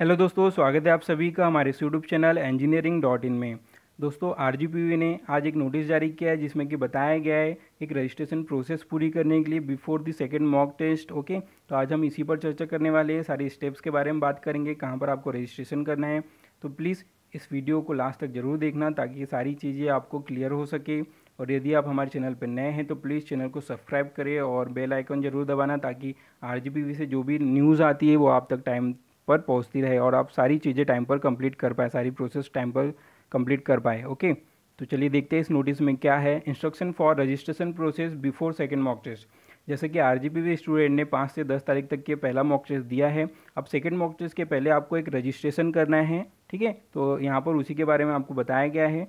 hello दोस्तों स्वागत है आप सभी का हमारे YouTube channel engineering dot in में दोस्तों आर ने आज एक नोटिस जारी किया है जिसमें कि बताया गया है एक रजिस्ट्रेशन प्रोसेस पूरी करने के लिए before the second mock test okay तो आज हम इसी पर चर्चा करने वाले हैं सारे स्टेप्स के बारे में बात करेंगे कहाँ पर आपको रजिस्ट्रेशन करना है तो प्लीज़ इस वीडियो को लास्ट तक ज़रूर देखना ताकि ये सारी चीज़ें आपको क्लियर हो सके और यदि आप हमारे चैनल पर नए हैं तो प्लीज़ चैनल को सब्सक्राइब करें और बेल आइकन ज़रूर दबाना ताकि आर से जो भी न्यूज़ आती है वो आप तक टाइम पर पहुंचती रहे और आप सारी चीज़ें टाइम पर कंप्लीट कर पाए सारी प्रोसेस टाइम पर कंप्लीट कर पाए ओके तो चलिए देखते हैं इस नोटिस में क्या है instruction for registration process before second mock test जैसे कि आर स्टूडेंट ने पाँच से दस तारीख तक के पहला मॉक टेस्ट दिया है अब सेकेंड मॉक टेस्ट के पहले आपको एक रजिस्ट्रेशन करना है ठीक है तो यहाँ पर उसी के बारे में आपको बताया गया है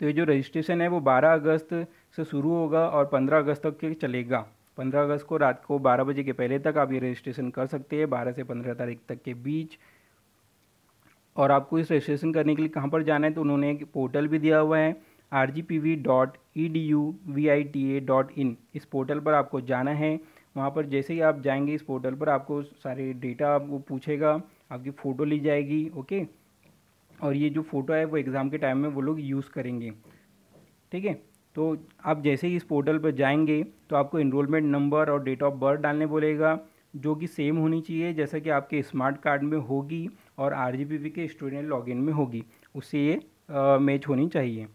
तो ये जो रजिस्ट्रेशन है वो 12 अगस्त से शुरू होगा और 15 अगस्त तक के चलेगा पंद्रह अगस्त को रात को बारह बजे के पहले तक आप ये रजिस्ट्रेशन कर सकते हैं बारह से पंद्रह तारीख तक के बीच और आपको इस रजिस्ट्रेशन करने के लिए कहाँ पर जाना है तो उन्होंने एक पोर्टल भी दिया हुआ है R G P V dot E D U V I T A dot in इस पोर्टल पर आपको जाना है वहाँ पर जैसे ही आप जाएंगे इस पोर्टल पर आपको सारे डेटा आपको पूछेगा आपकी फ़ोटो ली जाएगी ओके और ये जो फ़ोटो है वो एग्ज़ाम के टाइम में वो लोग यूज़ करेंगे ठीक है तो आप जैसे ही इस पोर्टल पर जाएंगे तो आपको इनरोलमेंट नंबर और डेट ऑफ बर्थ डालने बोलेगा जो कि सेम होनी चाहिए जैसा कि आपके स्मार्ट कार्ड में होगी और आर के स्टूडेंट लॉगिन में होगी उससे ये मैच होनी चाहिए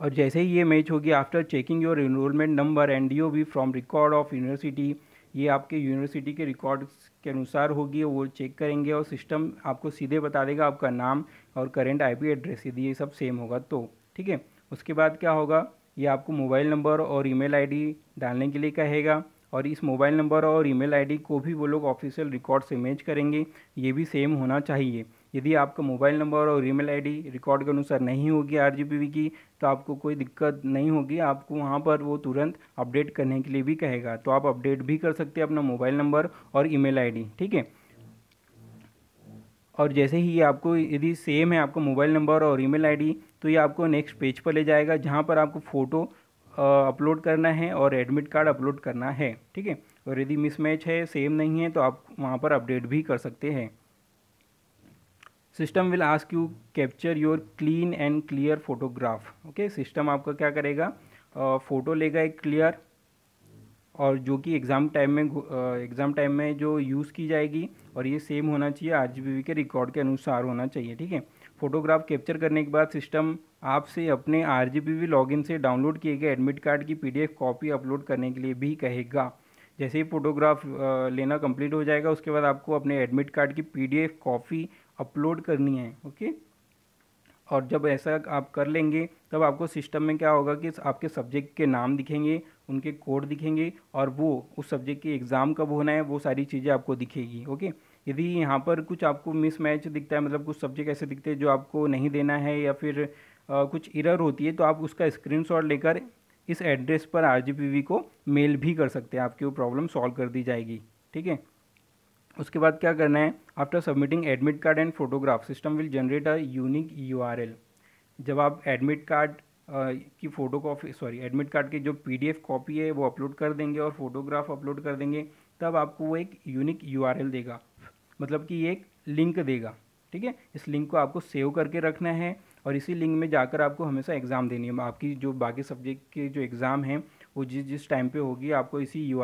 और जैसे ही ये मैच होगी after checking your enrolment number and D O B from record of university ये आपके यूनिवर्सिटी के रिकॉर्ड्स के अनुसार होगी वो चेक करेंगे और सिस्टम आपको सीधे बता देगा आपका नाम और करेंट आईपी एड्रेस यदि ये सब सेम होगा तो ठीक है उसके बाद क्या होगा ये आपको मोबाइल नंबर और ईमेल आईडी डालने के लिए कहेगा और इस मोबाइल नंबर और ईमेल आईडी को भी वो लोग ऑफिशियल रिकॉर्ड से मैच करेंगे ये भी सेम होना चाहिए यदि आपका मोबाइल नंबर और ईमेल आईडी रिकॉर्ड के अनुसार नहीं होगी आर की तो आपको कोई दिक्कत नहीं होगी आपको वहाँ पर वो तुरंत अपडेट करने के लिए भी कहेगा तो आप अपडेट भी कर सकते हैं अपना मोबाइल नंबर और ईमेल आईडी ठीक है और जैसे ही आपको यदि सेम है आपका मोबाइल नंबर और ईमेल आईडी तो ये आपको नेक्स्ट पेज पर ले जाएगा जहाँ पर आपको फ़ोटो अपलोड करना है और एडमिट कार्ड अपलोड करना है ठीक है और यदि मिसमैच है सेम नहीं है तो आप वहाँ पर अपडेट भी कर सकते हैं system will ask you capture your clean and clear photograph okay system आपका क्या करेगा फ़ोटो लेगा एक क्लियर और जो कि एग्ज़ाम टाइम में एग्ज़ाम टाइम में जो यूज़ की जाएगी और ये सेम होना चाहिए आर के रिकॉर्ड के अनुसार होना चाहिए ठीक है फोटोग्राफ कैप्चर करने के बाद सिस्टम आपसे अपने आर लॉगिन से डाउनलोड किए गए एडमिट कार्ड की पीडीएफ कॉपी अपलोड करने के लिए भी कहेगा जैसे ही फोटोग्राफ लेना कंप्लीट हो जाएगा उसके बाद आपको अपने एडमिट कार्ड की पीडीएफ कॉपी अपलोड करनी है ओके और जब ऐसा आप कर लेंगे तब आपको सिस्टम में क्या होगा कि आपके सब्जेक्ट के नाम दिखेंगे उनके कोड दिखेंगे और वो उस सब्जेक्ट की एग्ज़ाम कब होना है वो सारी चीज़ें आपको दिखेगी ओके यदि यहाँ पर कुछ आपको मिसमैच दिखता है मतलब कुछ सब्जेक्ट ऐसे दिखते हैं जो आपको नहीं देना है या फिर आ, कुछ इरर होती है तो आप उसका स्क्रीनशॉट लेकर इस एड्रेस पर आर को मेल भी कर सकते हैं आपकी वो प्रॉब्लम सॉल्व कर दी जाएगी ठीक है उसके बाद क्या करना है after submitting admit card and photograph system will generate a unique URL जब आप एडमिट कार्ड की photo copy sorry admit card की जो पीडीएफ कॉपी है वो अपलोड कर देंगे और फोटोग्राफ अपलोड कर देंगे तब आपको वो एक यूनिक यूआरएल देगा मतलब कि एक लिंक देगा ठीक है इस लिंक को आपको सेव करके रखना है और इसी लिंक में जाकर आपको हमेशा एग्ज़ाम देनी है आपकी जो बाकी सब्जेक्ट के जो एग्ज़ाम हैं वो जिस जिस टाइम पर होगी आपको इसी यू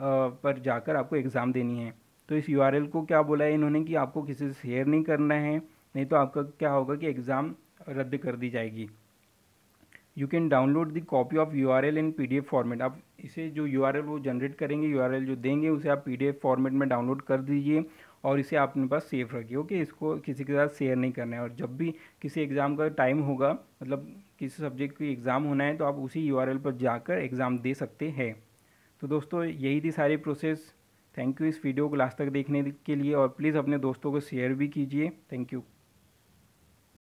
पर जाकर आपको एग्ज़ाम देनी है तो इस यू को क्या बोला है इन्होंने कि आपको किसी से शेयर नहीं करना है नहीं तो आपका क्या होगा कि एग्ज़ाम रद्द कर दी जाएगी you can download the copy of U R L in P D F format आप इसे जो यू आर एल वो जनरेट करेंगे यू आर एल जो देंगे उसे आप पी डी एफ फॉर्मेट में डाउनलोड कर दीजिए और इसे आप अपने पास सेफ रखिए ओके इसको किसी के साथ शेयर नहीं करना है और जब भी किसी एग्ज़ाम का टाइम होगा मतलब किसी सब्जेक्ट की एग्ज़ाम होना है तो आप उसी यू आर एल पर जाकर एग्ज़ाम दे सकते हैं तो दोस्तों यही थी सारी प्रोसेस थैंक यू इस वीडियो को लास्ट तक देखने के लिए और प्लीज़ अपने दोस्तों को शेयर भी कीजिए थैंक यू